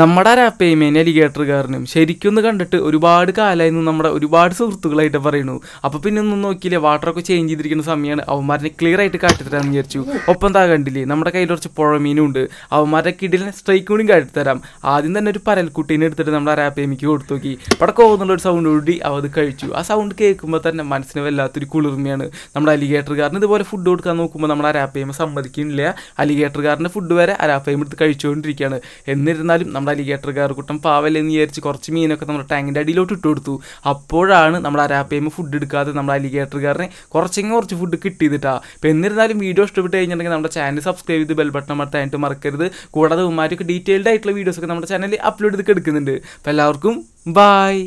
നമ്മുടെ അലിഗേറ്റർ അലിഗേറ്ററുകാരനും ശരിക്കും ഒന്ന് കണ്ടിട്ട് ഒരുപാട് കാലമായിരുന്നു നമ്മുടെ ഒരുപാട് സുഹൃത്തുക്കളായിട്ട് പറയുന്നു അപ്പോൾ പിന്നെ ഒന്നും നോക്കിയില്ലേ വാട്ടറൊക്കെ ചേഞ്ച് ചെയ്തിരിക്കുന്ന സമയമാണ് അവന്മാരെ ക്ലിയർ ആയിട്ട് കാട്ടിത്തരാമെന്ന് വിചാരിച്ചു ഒപ്പം താ കണ്ടില്ലേ നമ്മുടെ കയ്യിൽ കുറച്ച് പുഴമീനും ഉണ്ട് അവന്മാരുടെ കിടിലിനെ സ്ട്രൈക്ക് കൂടി കാട്ടിത്തരാം ആദ്യം തന്നെ ഒരു പരൽക്കുട്ടീനെ എടുത്തിട്ട് നമ്മുടെ രാപ്പേമിക്ക് കൊടുത്തു നോക്കി അവിടെ പോകുന്നുള്ള ഒരു സൗണ്ട് കൂടി അവ അത് കഴിച്ചു ആ സൗണ്ട് കേൾക്കുമ്പോൾ തന്നെ മനസ്സിന് വല്ലാത്തൊരു കുളിർമയാണ് നമ്മുടെ അലിഗേറ്ററുകാരന് ഇതുപോലെ ഫുഡ് കൊടുക്കാൻ നോക്കുമ്പോൾ നമ്മുടെ അരാപ്പേമ സമ്മതിക്കുന്നില്ല അലിഗേറ്ററുകാരൻ്റെ ഫുഡ് വരെ ആ എടുത്ത് കഴിച്ചുകൊണ്ടിരിക്കുകയാണ് എന്നിരുന്നാലും നമ്മുടെ അലിഗേറ്റർ കയറിക്കുട്ടം പാവലെന്ന് വിചാരിച്ച് കുറച്ച് മീനൊക്കെ നമ്മുടെ ടാങ്കിൻ്റെ അടിയിലോട്ട് ഇട്ട് കൊടുത്തു അപ്പോഴാണ് നമ്മുടെ അരാപ്പേമ്മ ഫുഡ് എടുക്കാതെ നമ്മുടെ അലിഗേറ്ററുകാരനെ കുറച്ചെങ്കിലും കുറച്ച് ഫുഡ് കിട്ടിയതിട്ടാ അപ്പോൾ എന്നിരുന്നാലും വീഡിയോ ഇഷ്ടപ്പെട്ട് കഴിഞ്ഞിട്ടുണ്ടെങ്കിൽ നമ്മുടെ ചാനൽ സബ്സ്ക്രൈബ് ചെയ്ത് ബെൽ ബട്ടൺ മറത്തായിട്ട് മറക്കരുത് കൂടാതെ ഉമ്മാരൊക്കെ ഡീറ്റെയിൽഡ് ആയിട്ടുള്ള വീഡിയോസൊക്കെ നമ്മുടെ ചാനലിൽ അപ്ലോഡ് ചെയ്ത് എടുക്കുന്നുണ്ട് അപ്പോൾ എല്ലാവർക്കും ബായ്